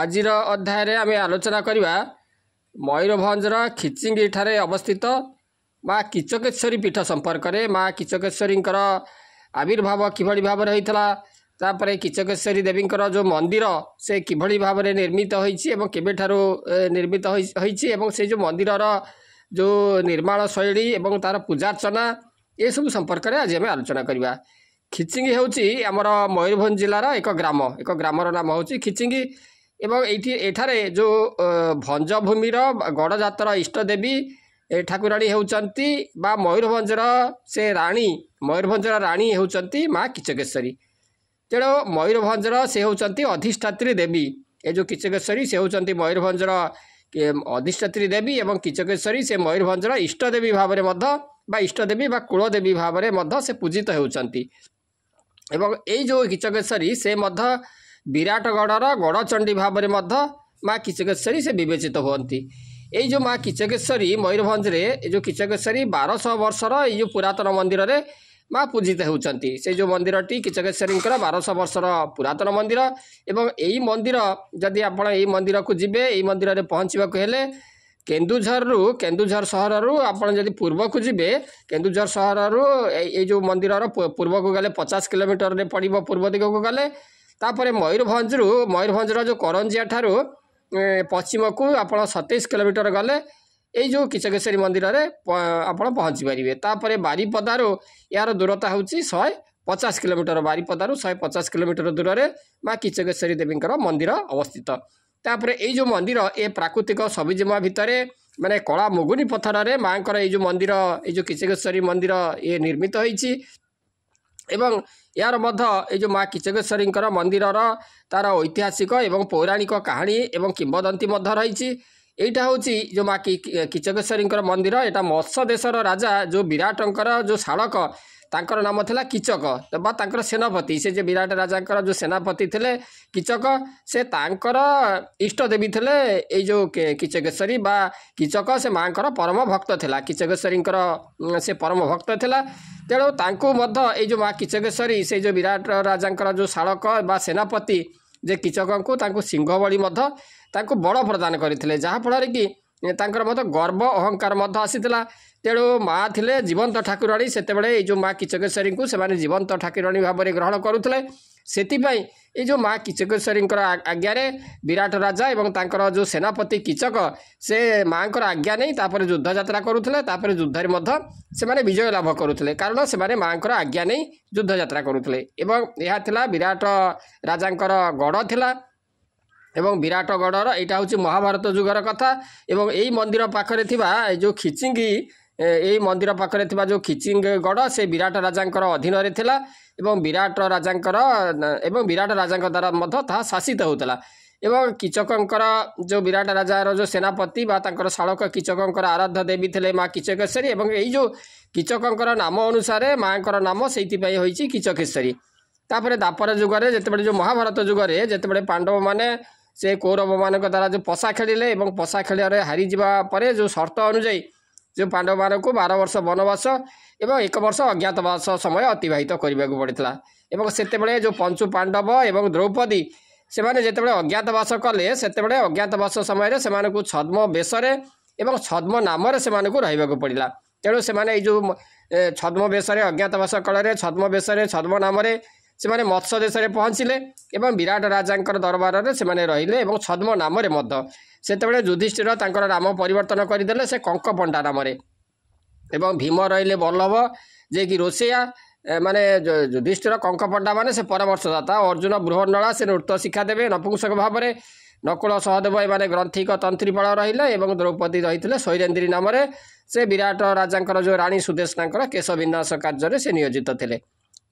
ଆଜିର ଅଧ୍ୟାୟରେ ଆମେ ଆଲୋଚନା କରିବା ମୟୂରଭଞ୍ଜର ଖିଚିଙ୍ଗି ଠାରେ ଅବସ୍ଥିତ ମା କିଚକେଶ୍ୱରୀ ପୀଠ ସମ୍ପର୍କରେ ମା କିଚକେଶ୍ୱରୀଙ୍କର ଆବିର୍ଭାବ କିଭଳି ଭାବରେ ହୋଇଥିଲା ତାପରେ କିଚକେଶ୍ୱରୀ ଦେବୀଙ୍କର ଯେଉଁ ମନ୍ଦିର ସେ କିଭଳି ଭାବରେ ନିର୍ମିତ ହୋଇଛି ଏବଂ କେବେଠାରୁ ନିର୍ମିତ ହୋଇଛି ଏବଂ ସେ ଯେଉଁ ମନ୍ଦିରର ଯେଉଁ ନିର୍ମାଣ ଶୈଳୀ ଏବଂ ତା'ର ପୂଜାର୍ଚ୍ଚନା ଏସବୁ ସମ୍ପର୍କରେ ଆଜି ଆମେ ଆଲୋଚନା କରିବା ଖିଚିଙ୍ଗି ହେଉଛି ଆମର ମୟୂରଭଞ୍ଜ ଜିଲ୍ଲାର ଏକ ଗ୍ରାମ ଏକ ଗ୍ରାମର ନାମ ହେଉଛି ଖିଚିଙ୍ଗି ଏବଂ ଏଇଠି ଏଠାରେ ଯେଉଁ ଭଞ୍ଜଭୂମିର ଗଡ଼ଜାତର ଇଷ୍ଟଦେବୀ ଠାକୁରାଣୀ ହେଉଛନ୍ତି ବା ମୟୂରଭଞ୍ଜର ସେ ରାଣୀ ମୟୂରଭଞ୍ଜର ରାଣୀ ହେଉଛନ୍ତି ମା କିଚକେଶ୍ୱରୀ ତେଣୁ ମୟୂରଭଞ୍ଜର ସେ ହେଉଛନ୍ତି ଅଧିଷ୍ଠାତ୍ରୀ ଦେବୀ ଏ ଯେଉଁ କିଚକେଶ୍ୱରୀ ସେ ହେଉଛନ୍ତି ମୟୂରଭଞ୍ଜର ଅଧିଷ୍ଠାତ୍ରୀ ଦେବୀ ଏବଂ କିଚକେଶ୍ୱରୀ ସେ ମୟୂରଭଞ୍ଜର ଇଷ୍ଟଦେବୀ ଭାବରେ ମଧ୍ୟ ବା ଇଷ୍ଟଦେବୀ ବା କୁଳଦେବୀ ଭାବରେ ମଧ୍ୟ ସେ ପୂଜିତ ହେଉଛନ୍ତି ଏବଂ ଏଇ ଯେଉଁ କିଚକେଶ୍ୱରୀ ସେ ମଧ୍ୟ ବିରାଟଗଡ଼ର ଗଡ଼ଚଣ୍ଡୀ ଭାବରେ ମଧ୍ୟ ମା' କିଚକେଶ୍ୱରୀ ସେ ବିବେଚିତ ହୁଅନ୍ତି ଏଇ ଯେଉଁ ମା' କିଚକେଶ୍ୱରୀ ମୟୂରଭଞ୍ଜରେ ଏ ଯେଉଁ କିଚକେଶ୍ୱରୀ ବାରଶହ ବର୍ଷର ଏଇ ଯେଉଁ ପୁରାତନ ମନ୍ଦିରରେ ମା ପୂଜିତ ହେଉଛନ୍ତି ସେଇ ଯେଉଁ ମନ୍ଦିରଟି କିଚକେଶ୍ୱରୀଙ୍କର ବାରଶହ ବର୍ଷର ପୁରାତନ ମନ୍ଦିର ଏବଂ ଏହି ମନ୍ଦିର ଯଦି ଆପଣ ଏହି ମନ୍ଦିରକୁ ଯିବେ ଏହି ମନ୍ଦିରରେ ପହଞ୍ଚିବାକୁ ହେଲେ କେନ୍ଦୁଝରରୁ କେନ୍ଦୁଝର ସହରରୁ ଆପଣ ଯଦି ପୂର୍ବକୁ ଯିବେ କେନ୍ଦୁଝର ସହରରୁ ଏଇ ଯେଉଁ ମନ୍ଦିରର ପୂର୍ବକୁ ଗଲେ ପଚାଶ କିଲୋମିଟରରେ ପଡ଼ିବ ପୂର୍ବ ଦିଗକୁ ଗଲେ ତାପରେ ମୟୂରଭଞ୍ଜରୁ ମୟୂରଭଞ୍ଜର ଯେଉଁ କରଞ୍ଜିଆ ଠାରୁ ପଶ୍ଚିମକୁ ଆପଣ ସତେଇଶ କିଲୋମିଟର ଗଲେ ଏଇ ଯେଉଁ କିଚକେଶ୍ୱରୀ ମନ୍ଦିରରେ ଆପଣ ପହଞ୍ଚିପାରିବେ ତାପରେ ବାରିପଦାରୁ ଏହାର ଦୂରତା ହେଉଛି ଶହେ ପଚାଶ କିଲୋମିଟର ବାରିପଦାରୁ ଶହେ ପଚାଶ କିଲୋମିଟର ଦୂରରେ ମା କିଚକେଶ୍ୱରୀ ଦେବୀଙ୍କର ମନ୍ଦିର ଅବସ୍ଥିତ ତାପରେ ଏଇ ଯେଉଁ ମନ୍ଦିର ଏ ପ୍ରାକୃତିକ ସବିଜିମା ଭିତରେ ମାନେ କଳା ମୁଗୁନି ପଥରରେ ମାଆଙ୍କର ଏଇ ଯେଉଁ ମନ୍ଦିର ଏଇ ଯେଉଁ କିଚକେଶ୍ୱରୀ ମନ୍ଦିର ଇଏ ନିର୍ମିତ ହୋଇଛି ଏବଂ ଏହାର ମଧ୍ୟ ଏ ଯେଉଁ ମା କିଚକେଶ୍ୱରୀଙ୍କର ମନ୍ଦିରର ତା'ର ଐତିହାସିକ ଏବଂ ପୌରାଣିକ କାହାଣୀ ଏବଂ କିମ୍ବଦନ୍ତୀ ମଧ୍ୟ ରହିଛି ଏଇଟା ହେଉଛି ଯେଉଁ ମା କିଚକେଶ୍ୱରୀଙ୍କର ମନ୍ଦିର ଏଇଟା ମତ୍ସ୍ୟ ଦେଶର ରାଜା ଯେଉଁ ବିରାଟଙ୍କର ଯେଉଁ ଶାଳକ ତାଙ୍କର ନାମ ଥିଲା କିଚକ ବା ତାଙ୍କର ସେନାପତି ସେ ଯେ ବିରାଟ ରାଜାଙ୍କର ଯେଉଁ ସେନାପତି ଥିଲେ କିଚକ ସେ ତାଙ୍କର ଇଷ୍ଟଦେବୀ ଥିଲେ ଏଇ ଯେଉଁ କିଚକେଶ୍ୱରୀ ବା କିଚକ ସେ ମାଆଙ୍କର ପରମ ଭକ୍ତ ଥିଲା କିଚକେଶ୍ୱରୀଙ୍କର ସେ ପରମ ଭକ୍ତ ଥିଲା ତେଣୁ ତାଙ୍କୁ ମଧ୍ୟ ଏଇ ଯେଉଁ ମାଆ କିଚକେଶ୍ୱରୀ ସେ ଯେଉଁ ବିରାଟ ରାଜାଙ୍କର ଯେଉଁ ଶାଳକ ବା ସେନାପତି ଯେ କିଚକଙ୍କୁ ତାଙ୍କୁ ସିଂହଭଳି ମଧ୍ୟ ତାଙ୍କୁ ବଳ ପ୍ରଦାନ କରିଥିଲେ ଯାହାଫଳରେ କି ତାଙ୍କର ମଧ୍ୟ ଗର୍ବ ଅହଙ୍କାର ମଧ୍ୟ ଆସିଥିଲା ତେଣୁ ମା ଥିଲେ ଜୀବନ୍ତ ଠାକୁରାଣୀ ସେତେବେଳେ ଏଇ ଯେଉଁ ମା କିଚକେଶ୍ୱରୀଙ୍କୁ ସେମାନେ ଜୀବନ୍ତ ଠାକୁରାଣୀ ଭାବରେ ଗ୍ରହଣ କରୁଥିଲେ ସେଥିପାଇଁ ଏଇ ଯେଉଁ ମା କିଚକେଶ୍ୱରୀଙ୍କର ଆଜ୍ଞାରେ ବିରାଟ ରାଜା ଏବଂ ତାଙ୍କର ଯେଉଁ ସେନାପତି କିଚକ ସେ ମାଆଙ୍କର ଆଜ୍ଞା ନେଇ ତାପରେ ଯୁଦ୍ଧ ଯାତ୍ରା କରୁଥିଲେ ତାପରେ ଯୁଦ୍ଧରେ ମଧ୍ୟ ସେମାନେ ବିଜୟ ଲାଭ କରୁଥିଲେ କାରଣ ସେମାନେ ମାଆଙ୍କର ଆଜ୍ଞା ନେଇ ଯୁଦ୍ଧ ଯାତ୍ରା କରୁଥିଲେ ଏବଂ ଏହା ଥିଲା ବିରାଟ ରାଜାଙ୍କର ଗଡ଼ ଥିଲା ଏବଂ ବିରାଟଗଡ଼ର ଏଇଟା ହେଉଛି ମହାଭାରତ ଯୁଗର କଥା ଏବଂ ଏଇ ମନ୍ଦିର ପାଖରେ ଥିବା ଏ ଯେଉଁ ଖିଚିଙ୍ଗି ଏହି ମନ୍ଦିର ପାଖରେ ଥିବା ଯେଉଁ ଖିଚିଙ୍ଗଗଡ଼ ସେ ବିରାଟ ରାଜାଙ୍କର ଅଧୀନରେ ଥିଲା ଏବଂ ବିରାଟ ରାଜାଙ୍କର ଏବଂ ବିରାଟ ରାଜାଙ୍କ ଦ୍ୱାରା ମଧ୍ୟ ତାହା ଶାସିତ ହେଉଥିଲା ଏବଂ କିଚକଙ୍କର ଯେଉଁ ବିରାଟ ରାଜାର ଯେଉଁ ସେନାପତି ବା ତାଙ୍କର ଶାଳକ କିଚକଙ୍କର ଆରାଧ୍ୟ ଦେବୀ ଥିଲେ ମା କିଚକେଶ୍ୱରୀ ଏବଂ ଏଇ ଯେଉଁ କିଚକଙ୍କର ନାମ ଅନୁସାରେ ମାଆଙ୍କର ନାମ ସେଇଥିପାଇଁ ହୋଇଛି କିଚକେଶ୍ୱରୀ ତାପରେ ଦାପର ଯୁଗରେ ଯେତେବେଳେ ଯେଉଁ ମହାଭାରତ ଯୁଗରେ ଯେତେବେଳେ ପାଣ୍ଡବମାନେ ସେ କୌରବମାନଙ୍କ ଦ୍ୱାରା ଯେଉଁ ପଶା ଖେଳିଲେ ଏବଂ ପଶା ଖେଳିବାରେ ହାରିଯିବା ପରେ ଯେଉଁ ସର୍ତ୍ତ ଅନୁଯାୟୀ जो पाण्डवान बार वर्ष वनवास एक वर्ष अज्ञातवास समय अतीवाहित गर्नु जो पञ्चु पांडव ए द्रौपदी अज्ञातवास कले त्यतेब अज्ञातवास समय छद्म बेसर छद्म छ से रह पड्ला तेणु एउटा छद्म बेसी अज्ञातवास कल छद्म बसले छद् नाम मत्स्य देशले पहचले एउटा विराट राजा दरबारले रे छद्म नाम ସେତେବେଳେ ଯୁଧିଷ୍ଠିର ତାଙ୍କର ନାମ ପରିବର୍ତ୍ତନ କରିଦେଲେ ସେ କଙ୍କ ପଣ୍ଡା ନାମରେ ଏବଂ ଭୀମ ରହିଲେ ବଲ୍ଲଭ ଯିଏକି ରୋଷେଇଆ ମାନେ ଯୁଧିଷ୍ଠିର କଙ୍କ ପଣ୍ଡା ମାନେ ସେ ପରାମର୍ଶଦାତା ଅର୍ଜୁନ ବୃହନ୍ନଳା ସେ ନୃତ୍ୟ ଶିକ୍ଷା ଦେବେ ନପୁଂସକ ଭାବରେ ନକୁଳ ସହଦେବ ଏମାନେ ଗ୍ରନ୍ଥିକ ତନ୍ତ୍ରୀପାଳ ରହିଲେ ଏବଂ ଦ୍ରୌପଦୀ ରହିଥିଲେ ଶୈରେନ୍ଦ୍ରୀ ନାମରେ ସେ ବିରାଟ ରାଜାଙ୍କର ଯେଉଁ ରାଣୀ ସୁଦେଶନାଙ୍କର କେଶ ବିନ୍ୟାସ କାର୍ଯ୍ୟରେ ସେ ନିୟୋଜିତ ଥିଲେ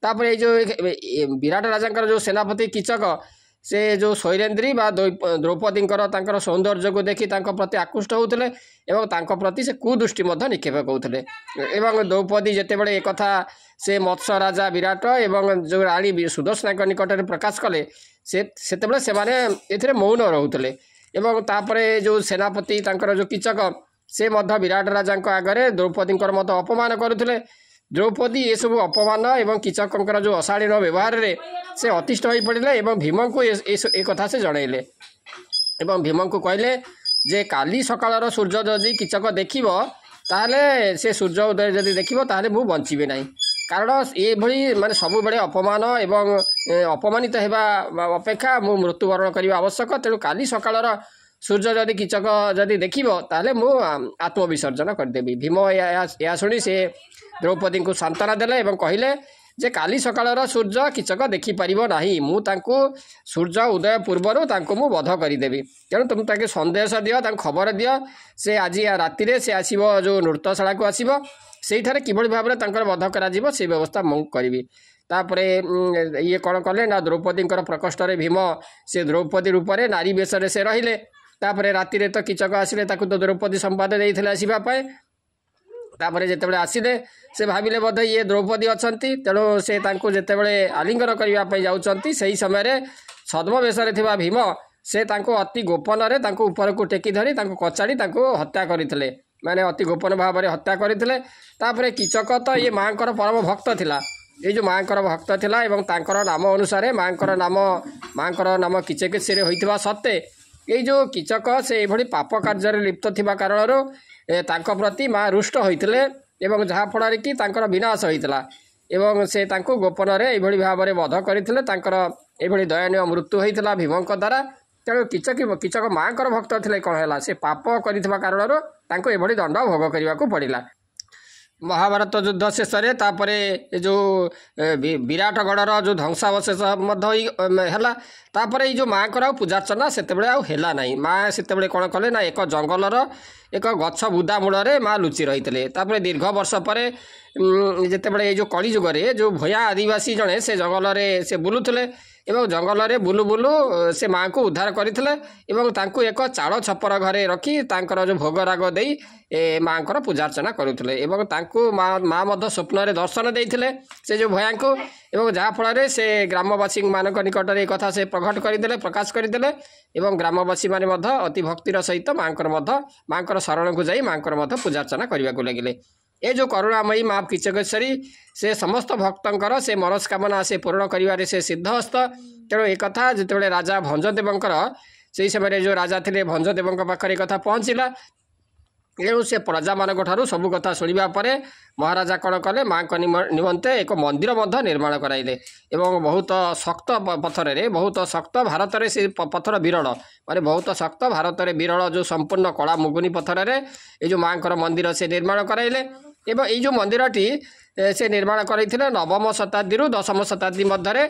ତାପରେ ଏଇ ଯେଉଁ ବିରାଟ ରାଜାଙ୍କର ଯେଉଁ ସେନାପତି କିଚକ ସେ ଯେଉଁ ଶୈଳେନ୍ଦ୍ରୀ ବା ଦ୍ରୌପଦୀଙ୍କର ତାଙ୍କର ସୌନ୍ଦର୍ଯ୍ୟକୁ ଦେଖି ତାଙ୍କ ପ୍ରତି ଆକୃଷ୍ଟ ହେଉଥିଲେ ଏବଂ ତାଙ୍କ ପ୍ରତି ସେ କୁଦୃଷ୍ଟି ମଧ୍ୟ ନିକ୍ଷେପ କରୁଥିଲେ ଏବଂ ଦ୍ରୌପଦୀ ଯେତେବେଳେ ଏକଥା ସେ ମତ୍ସ୍ୟ ରାଜା ବିରାଟ ଏବଂ ଯେଉଁ ରାଣୀ ସୁଦର୍ଶନାଙ୍କ ନିକଟରେ ପ୍ରକାଶ କଲେ ସେ ସେତେବେଳେ ସେମାନେ ଏଥିରେ ମୌନ ରହୁଥିଲେ ଏବଂ ତାପରେ ଯେଉଁ ସେନାପତି ତାଙ୍କର ଯେଉଁ କିଚକ ସେ ମଧ୍ୟ ବିରାଟ ରାଜାଙ୍କ ଆଗରେ ଦ୍ରୌପଦୀଙ୍କର ମଧ୍ୟ ଅପମାନ କରୁଥିଲେ ଦ୍ରୌପଦୀ ଏସବୁ ଅପମାନ ଏବଂ କିଚକଙ୍କର ଯେଉଁ ଅଶାଳୀନ ବ୍ୟବହାରରେ ସେ ଅତିଷ୍ଠ ହୋଇପଡ଼ିଲେ ଏବଂ ଭୀମଙ୍କୁ ଏ କଥା ସେ ଜଣାଇଲେ ଏବଂ ଭୀମଙ୍କୁ କହିଲେ ଯେ କାଲି ସକାଳର ସୂର୍ଯ୍ୟ ଯଦି କିଚକ ଦେଖିବ ତାହେଲେ ସେ ସୂର୍ଯ୍ୟ ଉଦୟ ଯଦି ଦେଖିବ ତାହେଲେ ମୁଁ ବଞ୍ଚିବି ନାହିଁ କାରଣ ଏଭଳି ମାନେ ସବୁବେଳେ ଅପମାନ ଏବଂ ଅପମାନିତ ହେବା ଅପେକ୍ଷା ମୁଁ ମୃତ୍ୟୁବରଣ କରିବା ଆବଶ୍ୟକ ତେଣୁ କାଲି ସକାଳର ସୂର୍ଯ୍ୟ ଯଦି କିଚକ ଯଦି ଦେଖିବ ତାହେଲେ ମୁଁ ଆତ୍ମବିସର୍ଜନ କରିଦେବି ଭୀମ ଏହା ଶୁଣି ସେ ଦ୍ରୌପଦୀଙ୍କୁ ସାନ୍ତ୍ୱନା ଦେଲେ ଏବଂ କହିଲେ ଯେ କାଲି ସକାଳର ସୂର୍ଯ୍ୟ କିଚକ ଦେଖିପାରିବ ନାହିଁ ମୁଁ ତାଙ୍କୁ ସୂର୍ଯ୍ୟ ଉଦୟ ପୂର୍ବରୁ ତାଙ୍କୁ ମୁଁ ବଧ କରିଦେବି ତେଣୁ ତୁମେ ତାଙ୍କୁ ସନ୍ଦେଶ ଦିଅ ତାଙ୍କୁ ଖବର ଦିଅ ସେ ଆଜି ରାତିରେ ସେ ଆସିବ ଯେଉଁ ନୃତ୍ୟଶାଳାକୁ ଆସିବ ସେଇଠାରେ କିଭଳି ଭାବରେ ତାଙ୍କର ବଧ କରାଯିବ ସେ ବ୍ୟବସ୍ଥା ମୁଁ କରିବି ତାପରେ ଇଏ କ'ଣ କଲେ ନା ଦ୍ରୌପଦୀଙ୍କର ପ୍ରକୋଷ୍ଠରେ ଭୀମ ସେ ଦ୍ରୌପଦୀ ରୂପରେ ନାରୀ ବେଶରେ ସେ ରହିଲେ ତାପରେ ରାତିରେ ତ କିଚକ ଆସିଲେ ତାକୁ ତ ଦ୍ରୌପଦୀ ସମ୍ବାଦ ଦେଇଥିଲେ ଆସିବା ପାଇଁ ତାପରେ ଯେତେବେଳେ ଆସିଲେ ସେ ଭାବିଲେ ବୋଧେ ଇଏ ଦ୍ରୌପଦୀ ଅଛନ୍ତି ତେଣୁ ସେ ତାଙ୍କୁ ଯେତେବେଳେ ଆଲିଙ୍ଗନ କରିବା ପାଇଁ ଯାଉଛନ୍ତି ସେହି ସମୟରେ ଛଦ୍ମବେଶରେ ଥିବା ଭୀମ ସେ ତାଙ୍କୁ ଅତି ଗୋପନରେ ତାଙ୍କୁ ଉପରକୁ ଟେକି ଧରି ତାଙ୍କୁ କଚାଡ଼ି ତାଙ୍କୁ ହତ୍ୟା କରିଥିଲେ ମାନେ ଅତି ଗୋପନ ଭାବରେ ହତ୍ୟା କରିଥିଲେ ତାପରେ କିଚକ ତ ଇଏ ମାଆଙ୍କର ପରମ ଭକ୍ତ ଥିଲା ଏ ଯେଉଁ ମାଆଙ୍କର ଭକ୍ତ ଥିଲା ଏବଂ ତାଙ୍କର ନାମ ଅନୁସାରେ ମାଆଙ୍କର ନାମ ମାଆଙ୍କର ନାମ କିଚେକିଚିରେ ହୋଇଥିବା ସତ୍ତ୍ୱେ ଏଇ ଯେଉଁ କିଚକ ସେ ଏଭଳି ପାପ କାର୍ଯ୍ୟରେ ଲିପ୍ତ ଥିବା କାରଣରୁ ତାଙ୍କ ପ୍ରତି ମା ରୁଷ୍ଟ ହୋଇଥିଲେ ଏବଂ ଯାହାଫଳରେ କି ତାଙ୍କର ବିନାଶ ହୋଇଥିଲା ଏବଂ ସେ ତାଙ୍କୁ ଗୋପନରେ ଏଭଳି ଭାବରେ ବଧ କରିଥିଲେ ତାଙ୍କର ଏଭଳି ଦୟନୀୟ ମୃତ୍ୟୁ ହୋଇଥିଲା ଭୀମଙ୍କ ଦ୍ୱାରା ତେଣୁ କିଚକି କିଚକ ମାଙ୍କର ଭକ୍ତ ଥିଲେ କ'ଣ ହେଲା ସେ ପାପ କରିଥିବା କାରଣରୁ ତାଙ୍କୁ ଏଭଳି ଦଣ୍ଡ ଭୋଗ କରିବାକୁ ପଡ଼ିଲା ମହାଭାରତ ଯୁଦ୍ଧ ଶେଷରେ ତାପରେ ଏ ଯେଉଁ ବିରାଟଗଡ଼ର ଯେଉଁ ଧ୍ୱଂସାବଶେଷ ମଧ୍ୟ ହେଲା ତାପରେ ଏଇ ଯେଉଁ ମାଆଙ୍କର ଆଉ ପୂଜାର୍ଚ୍ଚନା ସେତେବେଳେ ଆଉ ହେଲା ନାହିଁ ମାଆ ସେତେବେଳେ କ'ଣ କଲେ ନା ଏକ ଜଙ୍ଗଲର ଏକ ଗଛ ବୁଦା ମୂଳରେ ମାଆ ଲୁଚି ରହିଥିଲେ ତାପରେ ଦୀର୍ଘ ବର୍ଷ ପରେ ଯେତେବେଳେ ଏଇ ଯେଉଁ କଳିଯୁଗରେ ଯେଉଁ ଭୟା ଆଦିବାସୀ ଜଣେ ସେ ଜଙ୍ଗଲରେ ସେ ବୁଲୁଥିଲେ ए जङ्गलले बुलु बुलु सेमा उद्धार गरि चाड छपर घर जो भोग रागै माँको पूजार्चनाले माँ मध्य स्वप्नु दर्शन दियाँ यो जाँफ कथा से प्रघट गरिदेले प्रकाश गरिदेले ग्रामवासी म सहित अर्चना जाइ को पूजार्चना ए जो करुणामयी एउामय माचकेश्वरी से समस्त से भक्तर सनस्कमनासे पूरण गरेर सिद्धहस्त ते एक भञ्जदेव त्यही समय जो राजा राजाले भञ्जदेव पाँचला प्रजा सब मु सबुकथाुवा महाराजा कले मामेते एक मन्दिर निर्माण कराइले एउटा बहुत शक्त पथर बहुत शक्त भारतले पथर विरल म बहुत शक्त भारतले विरल जो सम्पूर्ण कला मुगुनि पथर यो जो मान्दिर से निर्माण कराइले ଏବଂ ଏଇ ଯେଉଁ ମନ୍ଦିରଟି ସେ ନିର୍ମାଣ କରାଇଥିଲେ ନବମ ଶତାବ୍ଦୀରୁ ଦଶମ ଶତାବ୍ଦୀ ମଧ୍ୟରେ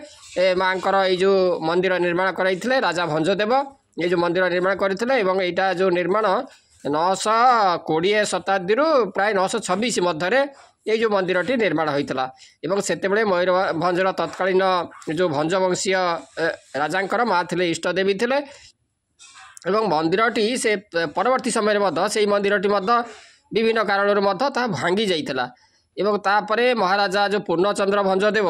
ମାଆଙ୍କର ଏଇ ଯେଉଁ ମନ୍ଦିର ନିର୍ମାଣ କରାଇଥିଲେ ରାଜା ଭଞ୍ଜଦେବ ଏଇ ଯେଉଁ ମନ୍ଦିର ନିର୍ମାଣ କରିଥିଲେ ଏବଂ ଏଇଟା ଯେଉଁ ନିର୍ମାଣ ନଅଶହ କୋଡ଼ିଏ ଶତାବ୍ଦୀରୁ ପ୍ରାୟ ନଅଶହ ଛବିଶ ମଧ୍ୟରେ ଏଇ ଯେଉଁ ମନ୍ଦିରଟି ନିର୍ମାଣ ହୋଇଥିଲା ଏବଂ ସେତେବେଳେ ମୟୂରଭଞ୍ଜର ତତ୍କାଳୀନ ଯେଉଁ ଭଞ୍ଜବଂଶୀୟ ରାଜାଙ୍କର ମା ଥିଲେ ଇଷ୍ଟଦେବୀ ଥିଲେ ଏବଂ ମନ୍ଦିରଟି ସେ ପରବର୍ତ୍ତୀ ସମୟରେ ମଧ୍ୟ ସେଇ ମନ୍ଦିରଟି ମଧ୍ୟ ବିଭିନ୍ନ କାରଣରୁ ମଧ୍ୟ ତାହା ଭାଙ୍ଗି ଯାଇଥିଲା ଏବଂ ତାପରେ ମହାରାଜା ଯେଉଁ ପୂର୍ଣ୍ଣଚନ୍ଦ୍ର ଭଞ୍ଜଦେବ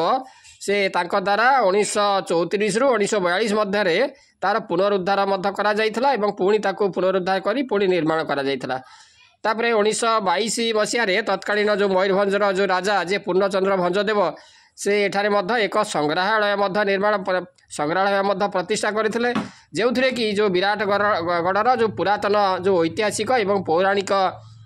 ସେ ତାଙ୍କ ଦ୍ୱାରା ଉଣେଇଶହ ଚଉତିରିଶରୁ ଉଣେଇଶହ ବୟାଳିଶ ମଧ୍ୟରେ ତା'ର ପୁନରୁଦ୍ଧାର ମଧ୍ୟ କରାଯାଇଥିଲା ଏବଂ ପୁଣି ତାକୁ ପୁନରୁଦ୍ଧାର କରି ପୁଣି ନିର୍ମାଣ କରାଯାଇଥିଲା ତାପରେ ଉଣେଇଶହ ବାଇଶ ମସିହାରେ ତତ୍କାଳୀନ ଯେଉଁ ମୟୂରଭଞ୍ଜର ଯେଉଁ ରାଜା ଯିଏ ପୂର୍ଣ୍ଣଚନ୍ଦ୍ର ଭଞ୍ଜଦେବ ସେ ଏଠାରେ ମଧ୍ୟ ଏକ ସଂଗ୍ରହାଳୟ ମଧ୍ୟ ନିର୍ମାଣ ସଂଗ୍ରହାଳୟ ମଧ୍ୟ ପ୍ରତିଷ୍ଠା କରିଥିଲେ ଯେଉଁଥିରେ କି ଯେଉଁ ବିରାଟଗଡ଼ ଗଡ଼ର ଯେଉଁ ପୁରାତନ ଯେଉଁ ଐତିହାସିକ ଏବଂ ପୌରାଣିକ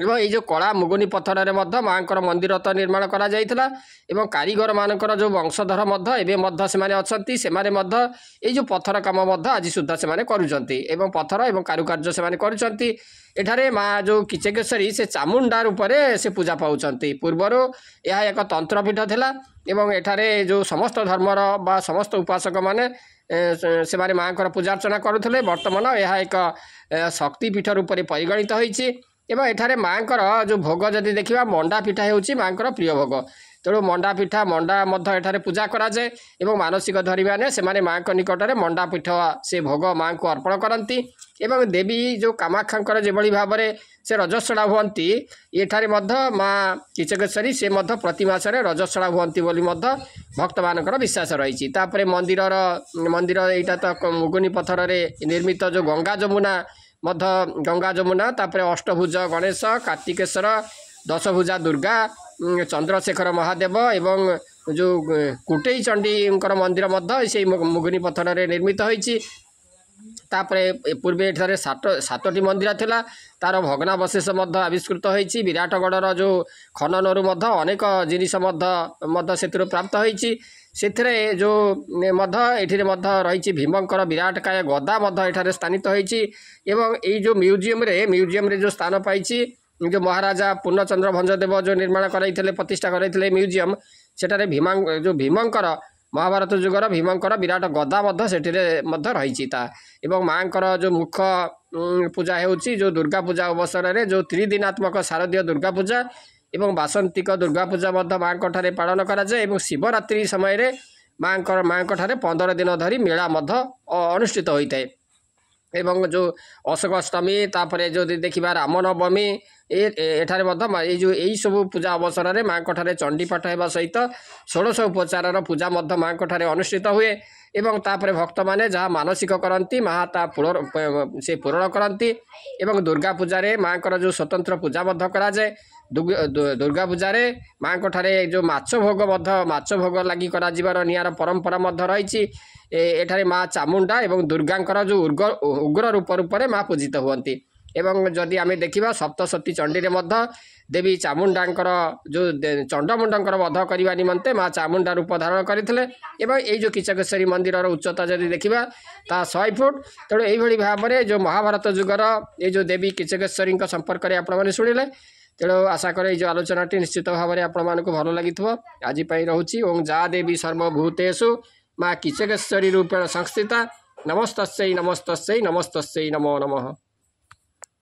ଏବଂ ଏଇ ଯେଉଁ କଳା ମୁଗୁନି ପଥରରେ ମଧ୍ୟ ମାଆଙ୍କର ମନ୍ଦିର ତ ନିର୍ମାଣ କରାଯାଇଥିଲା ଏବଂ କାରିଗରମାନଙ୍କର ଯେଉଁ ବଂଶଧର ମଧ୍ୟ ଏବେ ମଧ୍ୟ ସେମାନେ ଅଛନ୍ତି ସେମାନେ ମଧ୍ୟ ଏଇ ଯେଉଁ ପଥର କାମ ମଧ୍ୟ ଆଜି ସୁଦ୍ଧା ସେମାନେ କରୁଛନ୍ତି ଏବଂ ପଥର ଏବଂ କାରୁକାର୍ଯ୍ୟ ସେମାନେ କରୁଛନ୍ତି ଏଠାରେ ମାଆ ଯେଉଁ କିଚେକେଶ୍ୱରୀ ସେ ଚାମୁଣ୍ଡା ରୂପରେ ସେ ପୂଜା ପାଉଛନ୍ତି ପୂର୍ବରୁ ଏହା ଏକ ତନ୍ତ୍ରପୀଠ ଥିଲା ଏବଂ ଏଠାରେ ଯେଉଁ ସମସ୍ତ ଧର୍ମର ବା ସମସ୍ତ ଉପାସକମାନେ ସେମାନେ ମାଆଙ୍କର ପୂଜାର୍ଚ୍ଚନା କରୁଥିଲେ ବର୍ତ୍ତମାନ ଏହା ଏକ ଶକ୍ତିପୀଠ ରୂପରେ ପରିଗଣିତ ହୋଇଛି ଏବଂ ଏଠାରେ ମାଆଙ୍କର ଯେଉଁ ଭୋଗ ଯଦି ଦେଖିବା ମଣ୍ଡା ପିଠା ହେଉଛି ମାଆଙ୍କର ପ୍ରିୟ ଭୋଗ ତେଣୁ ମଣ୍ଡା ପିଠା ମଣ୍ଡା ମଧ୍ୟ ଏଠାରେ ପୂଜା କରାଯାଏ ଏବଂ ମାନସିକ ଧରିମାନେ ସେମାନେ ମାଆଙ୍କ ନିକଟରେ ମଣ୍ଡା ପିଠା ସେ ଭୋଗ ମାଆଙ୍କୁ ଅର୍ପଣ କରନ୍ତି ଏବଂ ଦେବୀ ଯେଉଁ କାମାକ୍ଷାଙ୍କର ଯେଭଳି ଭାବରେ ସେ ରଜସ୍ୱଳା ହୁଅନ୍ତି ଏଠାରେ ମଧ୍ୟ ମା କିଚକେଶ୍ୱରୀ ସେ ମଧ୍ୟ ପ୍ରତି ମାସରେ ରଜସ୍ୱଳା ହୁଅନ୍ତି ବୋଲି ମଧ୍ୟ ଭକ୍ତମାନଙ୍କର ବିଶ୍ୱାସ ରହିଛି ତାପରେ ମନ୍ଦିରର ମନ୍ଦିର ଏଇଟା ତ ମୁଗୁନି ପଥରରେ ନିର୍ମିତ ଯେଉଁ ଗଙ୍ଗା ଯମୁନା ମଧ୍ୟ ଗଙ୍ଗା ଯମୁନା ତାପରେ ଅଷ୍ଟଭୁଜ ଗଣେଶ କାର୍ତ୍ତିକେଶ୍ୱର ଦଶଭୁଜା ଦୁର୍ଗା ଚନ୍ଦ୍ରଶେଖର ମହାଦେବ ଏବଂ ଯେଉଁ କୁଟେଇ ଚଣ୍ଡୀଙ୍କର ମନ୍ଦିର ମଧ୍ୟ ସେଇ ମୁଗୁନି ପଥରରେ ନିର୍ମିତ ହୋଇଛି ତାପରେ ପୂର୍ବେ ଏଠାରେ ସାତ ସାତଟି ମନ୍ଦିର ଥିଲା ତାର ଭଗ୍ନାବଶେଷ ମଧ୍ୟ ଆବିଷ୍କୃତ ହୋଇଛି ବିରାଟଗଡ଼ର ଯେଉଁ ଖନନରୁ ମଧ୍ୟ ଅନେକ ଜିନିଷ ମଧ୍ୟ ମଧ୍ୟ ସେଥିରୁ ପ୍ରାପ୍ତ ହୋଇଛି ସେଥିରେ ଯେଉଁ ମଧ୍ୟ ଏଠିରେ ମଧ୍ୟ ରହିଛି ଭୀମଙ୍କର ବିରାଟକାୟ ଗଦା ମଧ୍ୟ ଏଠାରେ ସ୍ଥାନିତ ହୋଇଛି ଏବଂ ଏଇ ଯେଉଁ ମ୍ୟୁଜିୟମ୍ରେ ମ୍ୟୁଜିୟମ୍ରେ ଯେଉଁ ସ୍ଥାନ ପାଇଛି ଯେଉଁ ମହାରାଜା ପୂର୍ଣ୍ଣଚନ୍ଦ୍ର ଭଞ୍ଜଦେବ ଯେଉଁ ନିର୍ମାଣ କରାଇଥିଲେ ପ୍ରତିଷ୍ଠା କରାଇଥିଲେ ମ୍ୟୁଜିୟମ୍ ସେଠାରେ ଭୀମା ଯେଉଁ ଭୀମଙ୍କର ମହାଭାରତ ଯୁଗର ଭୀମଙ୍କର ବିରାଟ ଗଦା ମଧ୍ୟ ସେଠିରେ ମଧ୍ୟ ରହିଛି ତା ଏବଂ ମାଆଙ୍କର ଯେଉଁ ମୁଖ ପୂଜା ହେଉଛି ଯେଉଁ ଦୁର୍ଗା ପୂଜା ଅବସରରେ ଯେଉଁ ତ୍ରିଦିନାତ୍ମକ ଶାରଦୀୟ ଦୁର୍ଗା ପୂଜା ଏବଂ ବାସନ୍ତିକ ଦୁର୍ଗାପୂଜା ମଧ୍ୟ ମାଆଙ୍କଠାରେ ପାଳନ କରାଯାଏ ଏବଂ ଶିବରାତ୍ରି ସମୟରେ ମାଆଙ୍କର ମାଆଙ୍କଠାରେ ପନ୍ଦର ଦିନ ଧରି ମେଳା ମଧ୍ୟ ଅନୁଷ୍ଠିତ ହୋଇଥାଏ ଏବଂ ଯେଉଁ ଅଶୋକ ଅଷ୍ଟମୀ ତାପରେ ଯଦି ଦେଖିବା ରାମନବମୀ ଏ ଏଠାରେ ମଧ୍ୟ ଏଇ ଯେଉଁ ଏହିସବୁ ପୂଜା ଅବସରରେ ମାଆଙ୍କଠାରେ ଚଣ୍ଡୀପାଠ ହେବା ସହିତ ଷୋଡ଼ଶ ଉପଚାରର ପୂଜା ମଧ୍ୟ ମାଆଙ୍କଠାରେ ଅନୁଷ୍ଠିତ ହୁଏ ଏବଂ ତାପରେ ଭକ୍ତମାନେ ଯାହା ମାନସିକ କରନ୍ତି ମାଆ ତା ପୂରଣ ସେ ପୂରଣ କରନ୍ତି ଏବଂ ଦୁର୍ଗା ପୂଜାରେ ମାଆଙ୍କର ଯେଉଁ ସ୍ୱତନ୍ତ୍ର ପୂଜା ମଧ୍ୟ କରାଯାଏ ଦୁର୍ଗା ପୂଜାରେ ମାଆଙ୍କ ଠାରେ ଯେଉଁ ମାଛ ଭୋଗ ମଧ୍ୟ ମାଛ ଭୋଗ ଲାଗି କରାଯିବାର ନିଆଁର ପରମ୍ପରା ମଧ୍ୟ ରହିଛି ଏଠାରେ ମା ଚାମୁଣ୍ଡା ଏବଂ ଦୁର୍ଗାଙ୍କର ଯେଉଁ ଉଗ୍ର ଉଗ୍ର ରୂପ ରୂପରେ ମା ପୂଜିତ ହୁଅନ୍ତି ଏବଂ ଯଦି ଆମେ ଦେଖିବା ସପ୍ତସତୀ ଚଣ୍ଡୀରେ ମଧ୍ୟ ଦେବୀ ଚାମୁଣ୍ଡାଙ୍କର ଯେଉଁ ଚଣ୍ଡମୁଣ୍ଡଙ୍କର ବଧ କରିବା ନିମନ୍ତେ ମା ଚାମୁଣ୍ଡା ରୂପ ଧାରଣ କରିଥିଲେ ଏବଂ ଏଇ ଯେଉଁ କିଚକେଶ୍ୱରୀ ମନ୍ଦିରର ଉଚ୍ଚତା ଯଦି ଦେଖିବା ତାହା ଶହେ ଫୁଟ ତେଣୁ ଏଇଭଳି ଭାବରେ ଯେଉଁ ମହାଭାରତ ଯୁଗର ଏଇ ଯେଉଁ ଦେବୀ କିଚକେଶ୍ୱରୀଙ୍କ ସମ୍ପର୍କରେ ଆପଣମାନେ ଶୁଣିଲେ ତେଣୁ ଆଶା କରେ ଏଇ ଯେଉଁ ଆଲୋଚନାଟି ନିଶ୍ଚିତ ଭାବରେ ଆପଣମାନଙ୍କୁ ଭଲ ଲାଗିଥିବ ଆଜି ପାଇଁ ରହୁଛି ଓଂ ଯା ଦେବୀ ସର୍ବଭୂତେଷୁ ମା କିଚକେଶ୍ୱରୀ ରୂପେଣ ସଂସ୍ଥିତା ନମସ୍ତସ୍ୟଇ ନମସ୍ତସ୍ୟଇ ନମସ୍ତସ୍ୟଇ ନମୋ ନମଃ